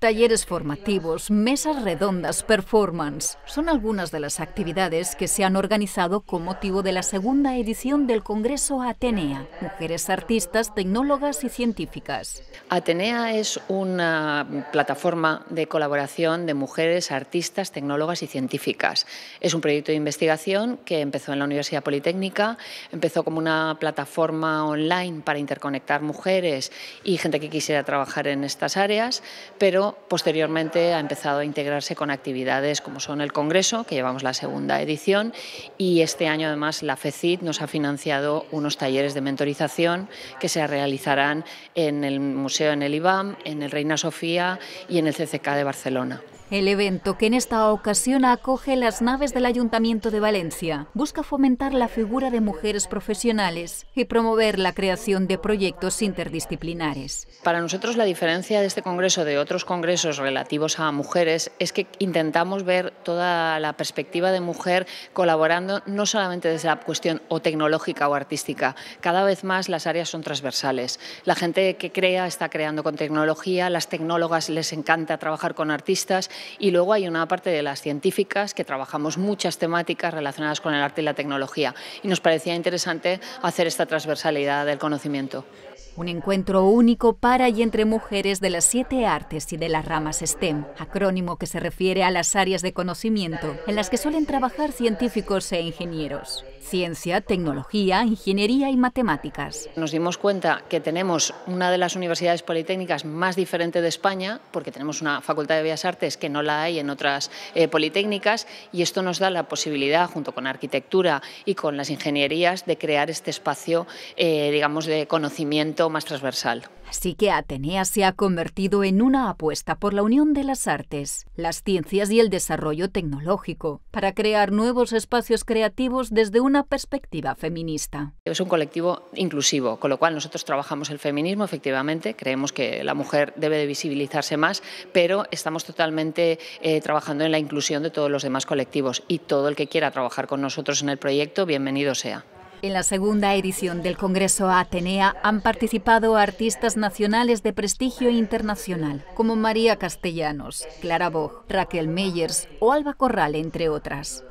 Talleres formativos, mesas redondas, performance son algunas de las actividades que se han organizado con motivo de la segunda edición del Congreso Atenea, Mujeres Artistas, Tecnólogas y Científicas. Atenea es una plataforma de colaboración de mujeres artistas, tecnólogas y científicas. Es un proyecto de investigación que empezó en la Universidad Politécnica, empezó como una plataforma online para interconectar mujeres y gente que quisiera trabajar en estas áreas, pero posteriormente ha empezado a integrarse con actividades como son el Congreso, que llevamos la segunda edición, y este año además la FECIT nos ha financiado unos talleres de mentorización que se realizarán en el museo en el IBAM, en el Reina Sofía y en el CCK de Barcelona. El evento, que en esta ocasión acoge las naves del Ayuntamiento de Valencia, busca fomentar la figura de mujeres profesionales y promover la creación de proyectos interdisciplinares. Para nosotros la diferencia de este congreso de otros congresos relativos a mujeres es que intentamos ver toda la perspectiva de mujer colaborando no solamente desde la cuestión o tecnológica o artística, cada vez más las áreas son transversales. La gente que crea está creando con tecnología, las tecnólogas les encanta trabajar con artistas y luego hay una parte de las científicas que trabajamos muchas temáticas relacionadas con el arte y la tecnología. Y nos parecía interesante hacer esta transversalidad del conocimiento. Un encuentro único para y entre mujeres de las siete artes y de las ramas STEM, acrónimo que se refiere a las áreas de conocimiento en las que suelen trabajar científicos e ingenieros ciencia, tecnología, ingeniería y matemáticas. Nos dimos cuenta que tenemos una de las universidades politécnicas más diferentes de España, porque tenemos una Facultad de Bellas Artes que no la hay en otras eh, politécnicas, y esto nos da la posibilidad, junto con arquitectura y con las ingenierías, de crear este espacio, eh, digamos, de conocimiento más transversal. Así que Atenea se ha convertido en una apuesta por la unión de las artes, las ciencias y el desarrollo tecnológico, para crear nuevos espacios creativos desde una una perspectiva feminista. Es un colectivo inclusivo, con lo cual nosotros trabajamos el feminismo, efectivamente, creemos que la mujer debe de visibilizarse más, pero estamos totalmente eh, trabajando en la inclusión de todos los demás colectivos y todo el que quiera trabajar con nosotros en el proyecto, bienvenido sea. En la segunda edición del Congreso Atenea han participado artistas nacionales de prestigio internacional, como María Castellanos, Clara Bog, Raquel Meyers o Alba Corral, entre otras.